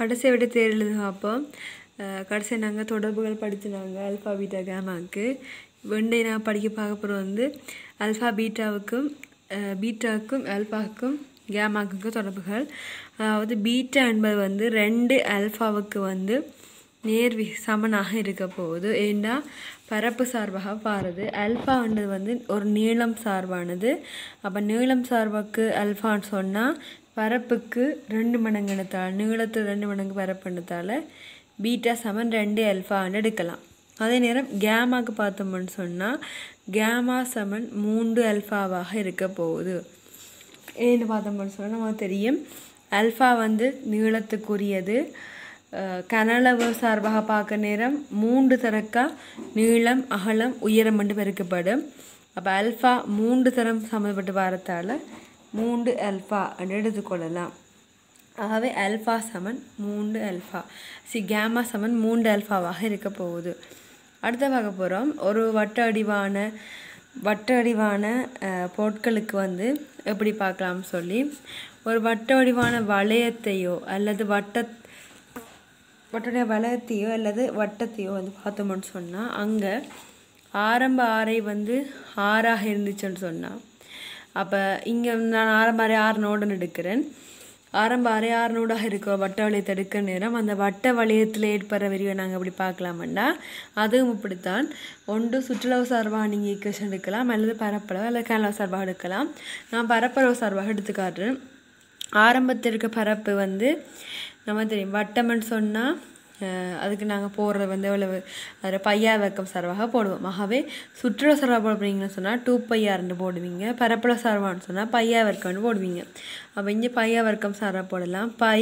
கடைசியை விட தேர்தல் தான் அப்போ கடைசியாக நாங்கள் தொடர்புகள் படித்தினாங்க அல்ஃபா பீட்டா கேமாவுக்கு வெண்டை நான் படிக்க பார்க்க போகிறோம் வந்து அல்ஃபா பீட்டாவுக்கும் பீட்டாவுக்கும் அல்ஃபாவுக்கும் கேமாவுக்கும் தொடர்புகள் அதாவது பீட்டா என்பது வந்து ரெண்டு அல்ஃபாவுக்கு வந்து நேர் சமனாக இருக்க போகுது ஏண்டா பரப்பு சார்பாக பாருது அல்ஃபான்றது வந்து ஒரு நீளம் சார்பானது அப்போ நீளம் சார்பாக்கு அல்ஃபான்னு சொன்னால் பரப்புக்கு ரெண்டு மடங்கு எடுத்தால் நீளத்து ரெண்டு மடங்கு பரப்பு பீட்டா சமன் ரெண்டு அல்ஃபான்னு எடுக்கலாம் அதே நேரம் கேமாவுக்கு பார்த்தோம்னு சொன்னால் கேமா சமன் மூன்று அல்ஃபாவாக இருக்க போகுது ஏன்னு பார்த்தோம்னு சொன்னால் நமக்கு தெரியும் அல்ஃபா வந்து நீளத்துக்குரியது கனளவு சார்பாக பார்க்க நேரம் மூன்று தரக்கா நீளம் அகலம் உயரம் என்று பெருக்கப்படும் அப்போ அல்ஃபா மூன்று தரம் சம்மந்தப்பட்டு வாரத்தால் மூன்று அல்ஃபா என்று எடுத்துக்கொள்ளலாம் ஆகவே அல்ஃபா சமன் மூன்று அல்ஃபா சி கேமா சமன் மூன்று அல்ஃபாவாக இருக்க போகுது அடுத்த பார்க்க போகிறோம் ஒரு வட்ட அடிவான வட்ட அடிவான பொருட்களுக்கு வந்து எப்படி பார்க்கலாம்னு சொல்லி ஒரு வட்ட அடிவான வளையத்தையோ அல்லது வட்ட வட்டுடைய வளையத்தையோ அல்லது வட்டத்தையோ வந்து பார்த்தோம்னு சொன்னால் அங்கே ஆரம்ப ஆரை வந்து ஆறாக இருந்துச்சுன்னு சொன்னால் அப்போ இங்கே நான் ஆரம்ப அறை ஆறு நோடுன்னு எடுக்கிறேன் ஆரம்ப ஆறு நோடாக இருக்க வட்ட வளையத்தை எடுக்க நேரம் அந்த வட்ட வளையத்தில் ஏற்படுற விரிவை நாங்கள் அப்படி பார்க்கலாமண்டா அதுவும் இப்படித்தான் ஒன்று சுற்றுலா சார்பாக நீங்கள் ஈக்குவேஷன் எடுக்கலாம் அல்லது பரப்பளவு அல்லது கனவு சார்பாக எடுக்கலாம் நான் பரப்பளவு சார்பாக எடுத்துக்காட்டுறேன் ஆரம்பத்திற்கு பரப்பு வந்து நம்ம தெரியும் வட்டம்னு சொன்னால் அதுக்கு நாங்கள் போடுறது வந்து எவ்வளவு அதில் பையா வெக்கம் சார்பாக போடுவோம் ஆகவே சுற்றுலா சார்பாக போடுறீங்கன்னு சொன்னால் டூ பையா ரெண்டு போடுவீங்க பரப்புல சர்வான்னு சொன்னால் பையா வர்க்கம்னு போடுவீங்க அப்போ இங்கே பையா வர்க்கம் சார்பாக போடலாம் பை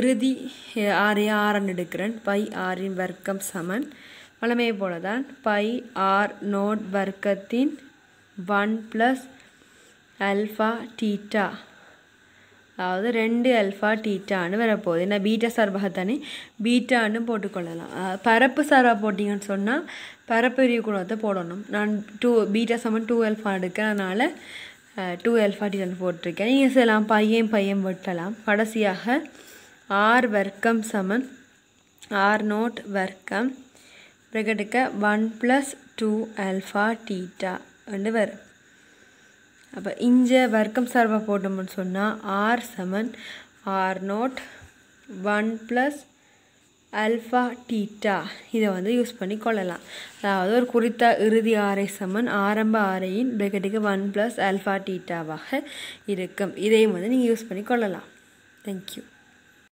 இறுதி ஆறு ஆறன் எடுக்கிறேன் பை ஆறின் வர்க்கம் சமன் பழமையை போல தான் பை ஆர் நோட் வர்க்கத்தின் ஒன் ப்ளஸ் அல்ஃபா டீட்டா அதாவது ரெண்டு அல்ஃபா டீட்டான்னு வரப்போகுது ஏன்னா பீட்டா சார்பாக தானே பீட்டான்னு போட்டுக்கொள்ளலாம் பரப்பு சார்பாக போட்டிங்கன்னு சொன்னால் பரப்பு விரிவு குணத்தை போடணும் நான் டூ பீட்டா சமன் டூ அல்ஃபா எடுக்கிறதுனால டூ அல்ஃபா டீட்டான்னு போட்டிருக்கேன் நீங்கள் செய்யலாம் பையன் பையன் வெட்டலாம் கடைசியாக ஆர் வர்க்கம் சமன் ஆர் நோட் வர்க்கம் பிறகு one plus two alpha theta என்று வரும் அப்போ இஞ்ச வர்க்கம் சார்பாக போட்டோம்னு சொன்னால் ஆர் சமன் R naught one plus alpha theta இதை வந்து யூஸ் பண்ணி கொள்ளலாம் அதாவது ஒரு குறித்த இறுதி ஆரை சமன் ஆரம்ப ஆரையின் பிரெக்கெட்டுக்கு ஒன் ப்ளஸ் அல்ஃபா டீட்டாவாக இருக்கும் இதையும் வந்து நீங்கள் யூஸ் பண்ணி கொள்ளலாம் தேங்க்யூ